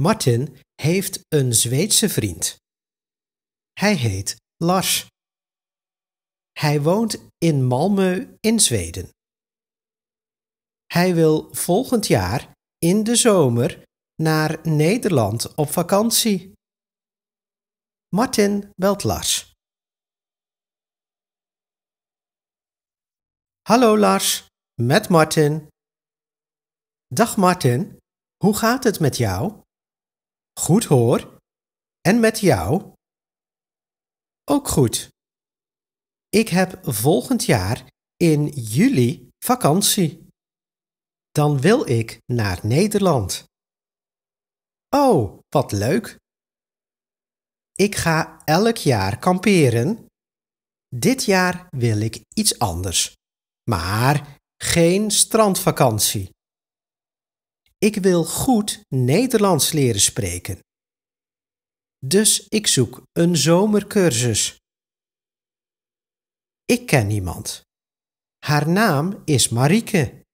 Martin heeft een Zweedse vriend. Hij heet Lars. Hij woont in Malmö in Zweden. Hij wil volgend jaar in de zomer naar Nederland op vakantie. Martin belt Lars. Hallo Lars, met Martin. Dag Martin, hoe gaat het met jou? Goed hoor. En met jou? Ook goed. Ik heb volgend jaar in juli vakantie. Dan wil ik naar Nederland. Oh, wat leuk. Ik ga elk jaar kamperen. Dit jaar wil ik iets anders, maar geen strandvakantie. Ik wil goed Nederlands leren spreken. Dus ik zoek een zomercursus. Ik ken iemand. Haar naam is Marike.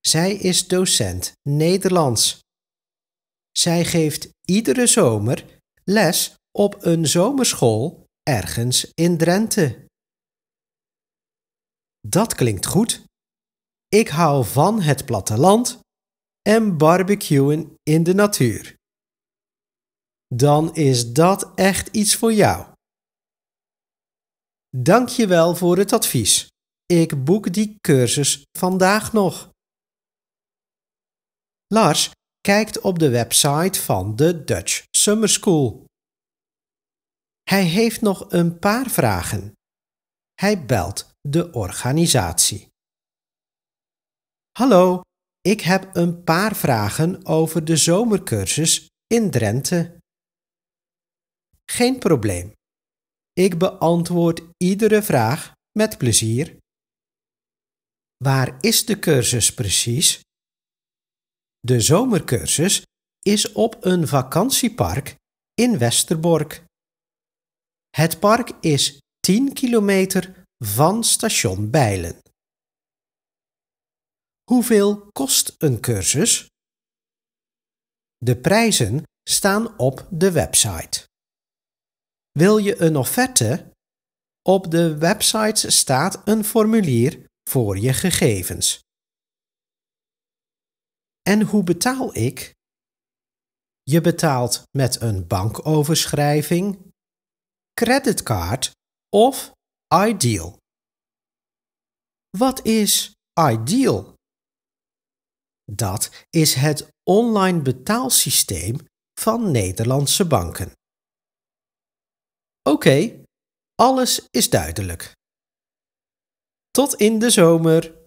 Zij is docent Nederlands. Zij geeft iedere zomer les op een zomerschool ergens in Drenthe. Dat klinkt goed. Ik hou van het platteland en barbecuen in de natuur. Dan is dat echt iets voor jou. Dank je wel voor het advies. Ik boek die cursus vandaag nog. Lars kijkt op de website van de Dutch Summer School. Hij heeft nog een paar vragen. Hij belt de organisatie. Hallo, ik heb een paar vragen over de zomercursus in Drenthe. Geen probleem. Ik beantwoord iedere vraag met plezier. Waar is de cursus precies? De zomercursus is op een vakantiepark in Westerbork. Het park is 10 kilometer van station Bijlen. Hoeveel kost een cursus? De prijzen staan op de website. Wil je een offerte? Op de website staat een formulier voor je gegevens. En hoe betaal ik? Je betaalt met een bankoverschrijving, creditcard of Ideal. Wat is Ideal? Dat is het online betaalsysteem van Nederlandse banken. Oké, alles is duidelijk. Tot in de zomer!